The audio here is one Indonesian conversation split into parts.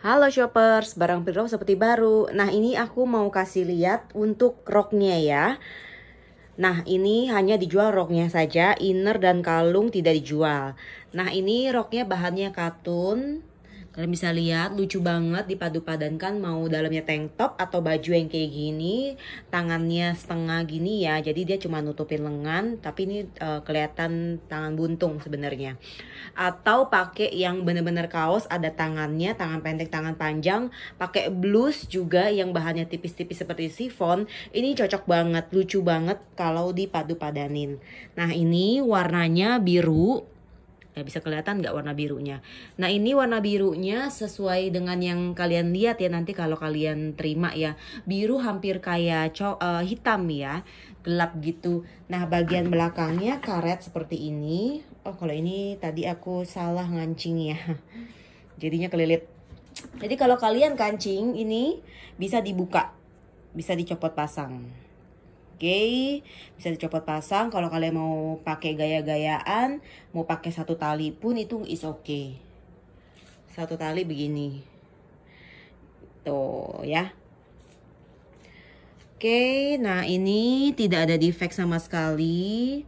Halo shoppers, barang pirlo seperti baru. Nah, ini aku mau kasih lihat untuk roknya ya. Nah, ini hanya dijual roknya saja, inner dan kalung tidak dijual. Nah, ini roknya bahannya katun, Kalian bisa lihat lucu banget dipadu padankan mau dalamnya tank top atau baju yang kayak gini, tangannya setengah gini ya. Jadi dia cuma nutupin lengan, tapi ini uh, kelihatan tangan buntung sebenarnya. Atau pakai yang bener-bener kaos ada tangannya, tangan pendek, tangan panjang, pakai blus juga yang bahannya tipis-tipis seperti sifon. Ini cocok banget, lucu banget kalau dipadu padanin. Nah, ini warnanya biru Nah, bisa kelihatan nggak warna birunya? Nah, ini warna birunya sesuai dengan yang kalian lihat ya nanti kalau kalian terima ya. Biru hampir kayak uh, hitam ya, gelap gitu. Nah, bagian belakangnya karet seperti ini. Oh, kalau ini tadi aku salah ngancing ya. Jadinya kelilit. Jadi kalau kalian kancing ini bisa dibuka, bisa dicopot pasang pakai bisa dicopot pasang kalau kalian mau pakai gaya-gayaan mau pakai satu tali pun itu is oke okay. satu tali begini tuh ya oke okay, nah ini tidak ada defect sama sekali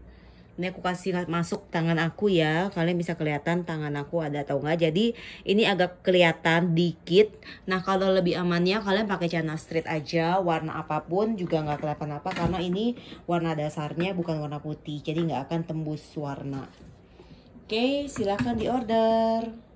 ini aku kasih masuk tangan aku ya kalian bisa kelihatan tangan aku ada atau enggak jadi ini agak kelihatan dikit nah kalau lebih amannya kalian pakai cana street aja warna apapun juga nggak kelihatan apa karena ini warna dasarnya bukan warna putih jadi nggak akan tembus warna oke silahkan di order